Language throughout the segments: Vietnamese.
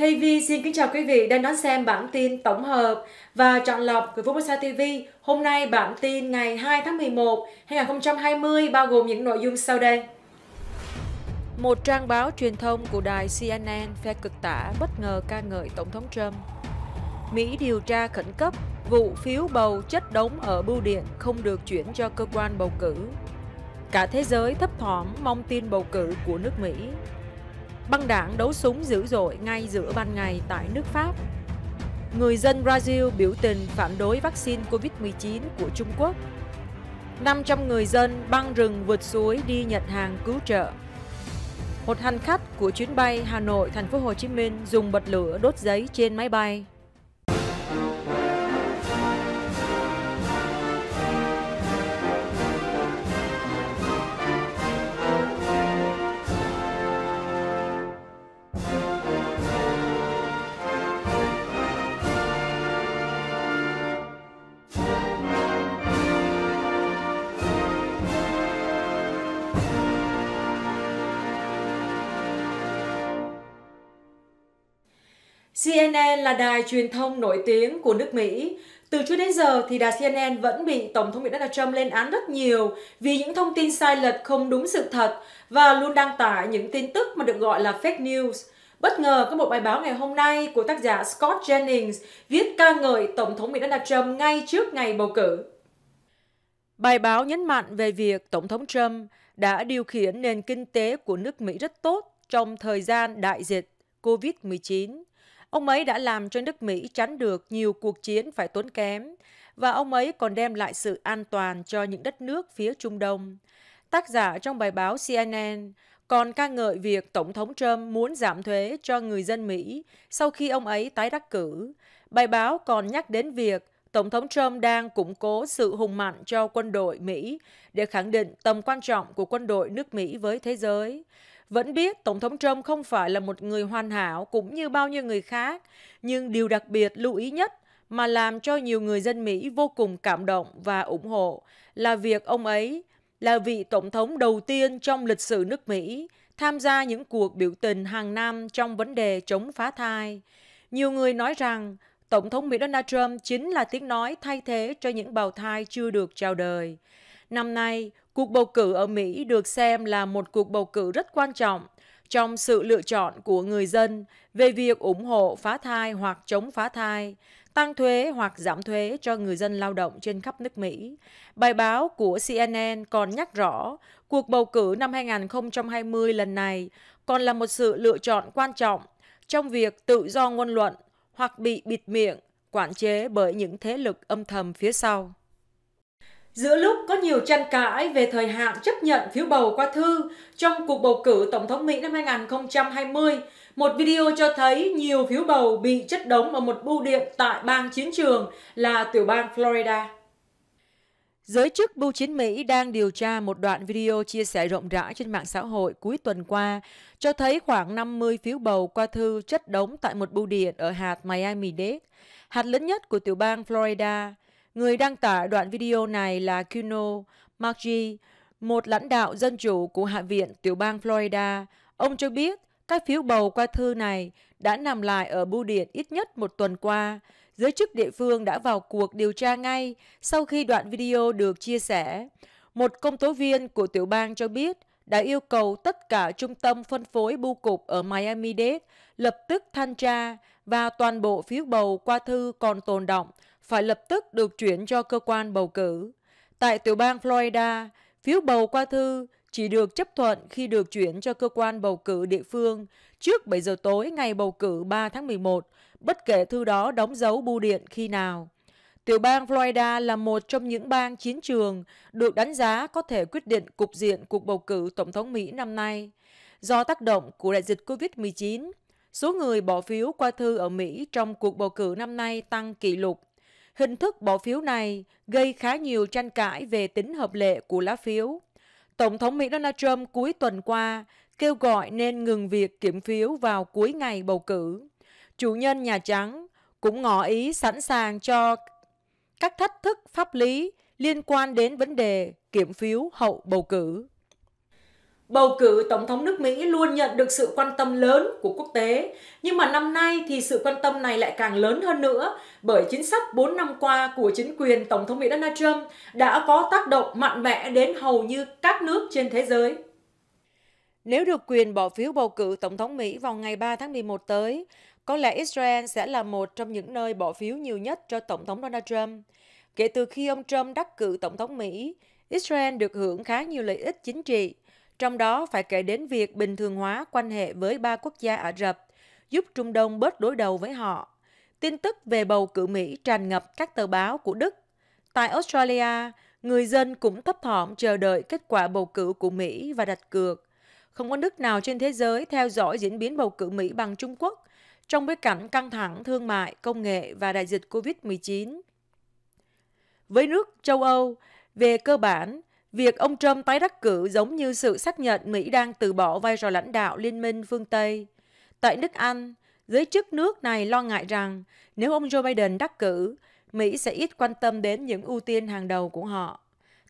KV xin kính chào quý vị đang đón xem bản tin tổng hợp và chọn lọc của Phú Sa TV. Hôm nay bản tin ngày 2 tháng 11, 2020 bao gồm những nội dung sau đây. Một trang báo truyền thông của đài CNN phe cực tả bất ngờ ca ngợi Tổng thống Trump. Mỹ điều tra khẩn cấp vụ phiếu bầu chất đống ở bưu điện không được chuyển cho cơ quan bầu cử. Cả thế giới thấp thỏm mong tin bầu cử của nước Mỹ. Băng đảng đấu súng dữ dội ngay giữa ban ngày tại nước Pháp. Người dân Brazil biểu tình phản đối vaccine Covid-19 của Trung Quốc. 500 người dân băng rừng vượt suối đi nhận hàng cứu trợ. Một hành khách của chuyến bay Hà Nội Thành phố Hồ Chí Minh dùng bật lửa đốt giấy trên máy bay. là đài truyền thông nổi tiếng của nước Mỹ. Từ trước đến giờ thì đài CNN vẫn bị Tổng thống Mỹ Donald Trump lên án rất nhiều vì những thông tin sai lệch không đúng sự thật và luôn đăng tải những tin tức mà được gọi là fake news. Bất ngờ, có một bài báo ngày hôm nay của tác giả Scott Jennings viết ca ngợi Tổng thống Mỹ Donald Trump ngay trước ngày bầu cử. Bài báo nhấn mạnh về việc Tổng thống Trump đã điều khiển nền kinh tế của nước Mỹ rất tốt trong thời gian đại dịch COVID-19 Ông ấy đã làm cho nước Mỹ tránh được nhiều cuộc chiến phải tốn kém, và ông ấy còn đem lại sự an toàn cho những đất nước phía Trung Đông. Tác giả trong bài báo CNN còn ca ngợi việc Tổng thống Trump muốn giảm thuế cho người dân Mỹ sau khi ông ấy tái đắc cử. Bài báo còn nhắc đến việc Tổng thống Trump đang củng cố sự hùng mạnh cho quân đội Mỹ để khẳng định tầm quan trọng của quân đội nước Mỹ với thế giới. Vẫn biết Tổng thống Trump không phải là một người hoàn hảo cũng như bao nhiêu người khác, nhưng điều đặc biệt lưu ý nhất mà làm cho nhiều người dân Mỹ vô cùng cảm động và ủng hộ là việc ông ấy là vị tổng thống đầu tiên trong lịch sử nước Mỹ tham gia những cuộc biểu tình hàng năm trong vấn đề chống phá thai. Nhiều người nói rằng Tổng thống Mỹ Donald Trump chính là tiếng nói thay thế cho những bào thai chưa được chào đời. Năm nay, Cuộc bầu cử ở Mỹ được xem là một cuộc bầu cử rất quan trọng trong sự lựa chọn của người dân về việc ủng hộ phá thai hoặc chống phá thai, tăng thuế hoặc giảm thuế cho người dân lao động trên khắp nước Mỹ. Bài báo của CNN còn nhắc rõ, cuộc bầu cử năm 2020 lần này còn là một sự lựa chọn quan trọng trong việc tự do ngôn luận hoặc bị bịt miệng, quản chế bởi những thế lực âm thầm phía sau. Giữa lúc có nhiều tranh cãi về thời hạn chấp nhận phiếu bầu qua thư trong cuộc bầu cử Tổng thống Mỹ năm 2020, một video cho thấy nhiều phiếu bầu bị chất đống ở một bưu điện tại bang chiến trường là tiểu bang Florida. Giới chức bưu chính Mỹ đang điều tra một đoạn video chia sẻ rộng rãi trên mạng xã hội cuối tuần qua, cho thấy khoảng 50 phiếu bầu qua thư chất đống tại một bưu điện ở hạt Miami-Dade, hạt lớn nhất của tiểu bang Florida. Người đăng tải đoạn video này là Kuno Maggi, một lãnh đạo dân chủ của Hạ viện tiểu bang Florida. Ông cho biết các phiếu bầu qua thư này đã nằm lại ở bưu điện ít nhất một tuần qua. Giới chức địa phương đã vào cuộc điều tra ngay sau khi đoạn video được chia sẻ. Một công tố viên của tiểu bang cho biết đã yêu cầu tất cả trung tâm phân phối bưu cục ở Miami-Dade lập tức thanh tra và toàn bộ phiếu bầu qua thư còn tồn động phải lập tức được chuyển cho cơ quan bầu cử. Tại tiểu bang Florida, phiếu bầu qua thư chỉ được chấp thuận khi được chuyển cho cơ quan bầu cử địa phương trước 7 giờ tối ngày bầu cử 3 tháng 11, bất kể thư đó đóng dấu bưu điện khi nào. Tiểu bang Florida là một trong những bang chiến trường được đánh giá có thể quyết định cục diện cuộc bầu cử Tổng thống Mỹ năm nay. Do tác động của đại dịch COVID-19, số người bỏ phiếu qua thư ở Mỹ trong cuộc bầu cử năm nay tăng kỷ lục. Hình thức bỏ phiếu này gây khá nhiều tranh cãi về tính hợp lệ của lá phiếu. Tổng thống Mỹ Donald Trump cuối tuần qua kêu gọi nên ngừng việc kiểm phiếu vào cuối ngày bầu cử. Chủ nhân Nhà Trắng cũng ngỏ ý sẵn sàng cho các thách thức pháp lý liên quan đến vấn đề kiểm phiếu hậu bầu cử. Bầu cử Tổng thống nước Mỹ luôn nhận được sự quan tâm lớn của quốc tế, nhưng mà năm nay thì sự quan tâm này lại càng lớn hơn nữa bởi chính sách 4 năm qua của chính quyền Tổng thống Mỹ Donald Trump đã có tác động mạnh mẽ đến hầu như các nước trên thế giới. Nếu được quyền bỏ phiếu bầu cử Tổng thống Mỹ vào ngày 3 tháng 11 tới, có lẽ Israel sẽ là một trong những nơi bỏ phiếu nhiều nhất cho Tổng thống Donald Trump. Kể từ khi ông Trump đắc cử Tổng thống Mỹ, Israel được hưởng khá nhiều lợi ích chính trị – trong đó phải kể đến việc bình thường hóa quan hệ với ba quốc gia Ả Rập, giúp Trung Đông bớt đối đầu với họ. Tin tức về bầu cử Mỹ tràn ngập các tờ báo của Đức. Tại Australia, người dân cũng thấp thỏm chờ đợi kết quả bầu cử của Mỹ và đặt cược. Không có nước nào trên thế giới theo dõi diễn biến bầu cử Mỹ bằng Trung Quốc trong bối cảnh căng thẳng thương mại, công nghệ và đại dịch COVID-19. Với nước châu Âu, về cơ bản, Việc ông Trump tái đắc cử giống như sự xác nhận Mỹ đang từ bỏ vai trò lãnh đạo liên minh phương Tây. Tại nước Anh, giới chức nước này lo ngại rằng nếu ông Joe Biden đắc cử, Mỹ sẽ ít quan tâm đến những ưu tiên hàng đầu của họ.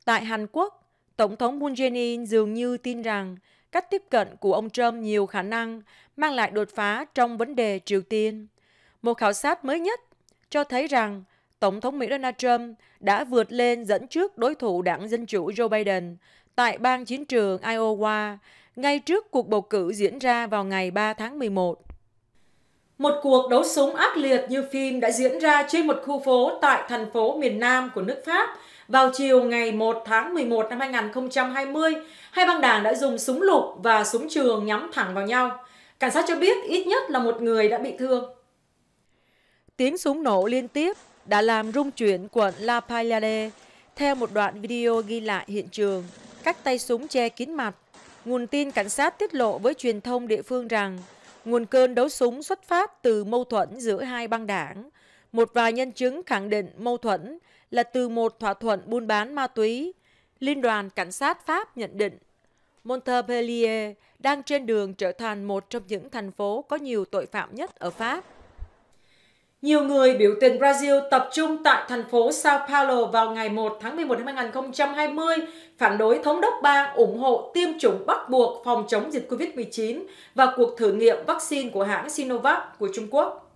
Tại Hàn Quốc, Tổng thống Moon Jae-in dường như tin rằng cách tiếp cận của ông Trump nhiều khả năng mang lại đột phá trong vấn đề Triều Tiên. Một khảo sát mới nhất cho thấy rằng Tổng thống Mỹ Donald Trump đã vượt lên dẫn trước đối thủ đảng Dân Chủ Joe Biden tại bang chiến trường Iowa ngay trước cuộc bầu cử diễn ra vào ngày 3 tháng 11. Một cuộc đấu súng ác liệt như phim đã diễn ra trên một khu phố tại thành phố miền Nam của nước Pháp vào chiều ngày 1 tháng 11 năm 2020. Hai băng đảng đã dùng súng lục và súng trường nhắm thẳng vào nhau. Cảnh sát cho biết ít nhất là một người đã bị thương. Tiếng súng nổ liên tiếp đã làm rung chuyển quận La Palade Theo một đoạn video ghi lại hiện trường, các tay súng che kín mặt. Nguồn tin cảnh sát tiết lộ với truyền thông địa phương rằng nguồn cơn đấu súng xuất phát từ mâu thuẫn giữa hai băng đảng. Một vài nhân chứng khẳng định mâu thuẫn là từ một thỏa thuận buôn bán ma túy. Liên đoàn Cảnh sát Pháp nhận định Montpellier đang trên đường trở thành một trong những thành phố có nhiều tội phạm nhất ở Pháp. Nhiều người biểu tình Brazil tập trung tại thành phố Sao Paulo vào ngày 1 tháng 11 năm 2020 phản đối thống đốc bang ủng hộ tiêm chủng bắt buộc phòng chống dịch COVID-19 và cuộc thử nghiệm vaccine của hãng Sinovac của Trung Quốc.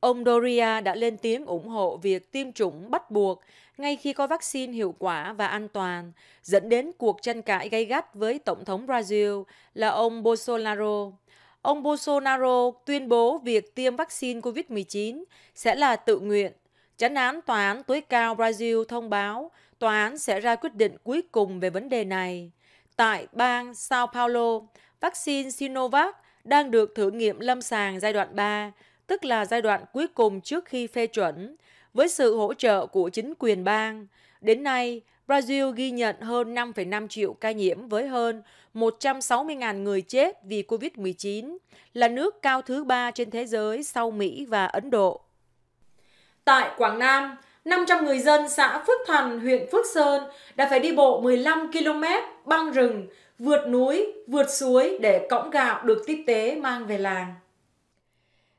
Ông Doria đã lên tiếng ủng hộ việc tiêm chủng bắt buộc ngay khi có vaccine hiệu quả và an toàn, dẫn đến cuộc tranh cãi gay gắt với Tổng thống Brazil là ông Bolsonaro ông Bolsonaro tuyên bố việc tiêm vaccine COVID-19 sẽ là tự nguyện. Chánh án Tòa án tối cao Brazil thông báo tòa án sẽ ra quyết định cuối cùng về vấn đề này. Tại bang Sao Paulo, vaccine Sinovac đang được thử nghiệm lâm sàng giai đoạn 3, tức là giai đoạn cuối cùng trước khi phê chuẩn, với sự hỗ trợ của chính quyền bang. Đến nay, Brazil ghi nhận hơn 5,5 triệu ca nhiễm với hơn 160.000 người chết vì COVID-19, là nước cao thứ ba trên thế giới sau Mỹ và Ấn Độ. Tại Quảng Nam, 500 người dân xã Phước Thành, huyện Phước Sơn đã phải đi bộ 15 km băng rừng, vượt núi, vượt suối để cõng gạo được tiếp tế mang về làng.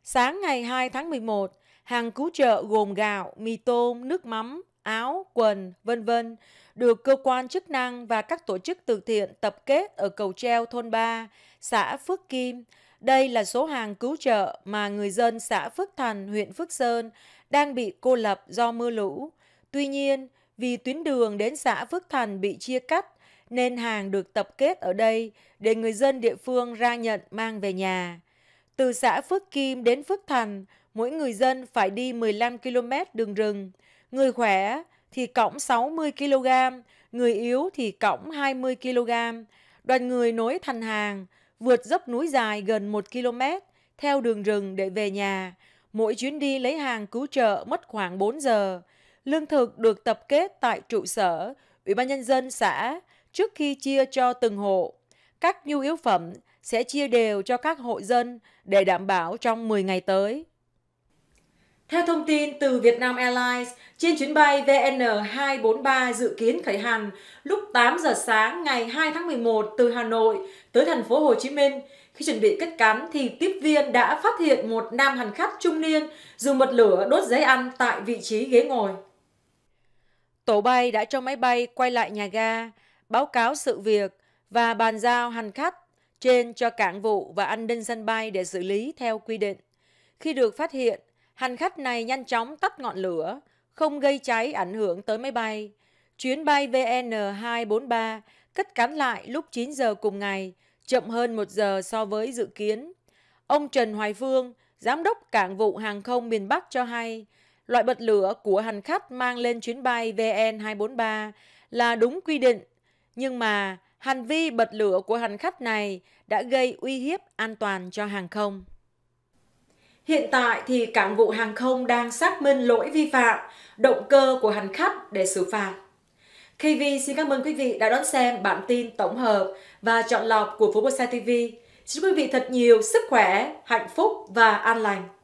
Sáng ngày 2 tháng 11, hàng cứu trợ gồm gạo, mì tôm, nước mắm, áo, quần, vân vân được cơ quan chức năng và các tổ chức từ thiện tập kết ở cầu treo thôn 3, xã Phước Kim. Đây là số hàng cứu trợ mà người dân xã Phước Thành, huyện Phước Sơn đang bị cô lập do mưa lũ. Tuy nhiên, vì tuyến đường đến xã Phước Thành bị chia cắt nên hàng được tập kết ở đây để người dân địa phương ra nhận mang về nhà. Từ xã Phước Kim đến Phước Thành, mỗi người dân phải đi 15 km đường rừng. Người khỏe thì cộng 60 kg, người yếu thì cộng 20 kg. Đoàn người nối thành hàng, vượt dốc núi dài gần 1 km theo đường rừng để về nhà. Mỗi chuyến đi lấy hàng cứu trợ mất khoảng 4 giờ. Lương thực được tập kết tại trụ sở, Ủy ban Nhân dân xã trước khi chia cho từng hộ. Các nhu yếu phẩm sẽ chia đều cho các hộ dân để đảm bảo trong 10 ngày tới. Theo thông tin từ Vietnam Airlines, trên chuyến bay VN243 dự kiến khởi hành lúc 8 giờ sáng ngày 2 tháng 11 từ Hà Nội tới thành phố Hồ Chí Minh, khi chuẩn bị kết cắm thì tiếp viên đã phát hiện một nam hành khách trung niên dùng mật lửa đốt giấy ăn tại vị trí ghế ngồi. Tổ bay đã cho máy bay quay lại nhà ga, báo cáo sự việc và bàn giao hành khách trên cho cảng vụ và an ninh sân bay để xử lý theo quy định. Khi được phát hiện, Hành khách này nhanh chóng tắt ngọn lửa, không gây cháy ảnh hưởng tới máy bay. Chuyến bay VN243 cất cánh lại lúc 9 giờ cùng ngày, chậm hơn 1 giờ so với dự kiến. Ông Trần Hoài Phương, Giám đốc Cảng vụ Hàng không miền Bắc cho hay, loại bật lửa của hành khách mang lên chuyến bay VN243 là đúng quy định. Nhưng mà hành vi bật lửa của hành khách này đã gây uy hiếp an toàn cho hàng không. Hiện tại thì cảng vụ hàng không đang xác minh lỗi vi phạm, động cơ của hành khách để xử phạt. KV xin cảm ơn quý vị đã đón xem bản tin tổng hợp và chọn lọc của Phố Bồ Sa TV. Xin quý vị thật nhiều sức khỏe, hạnh phúc và an lành.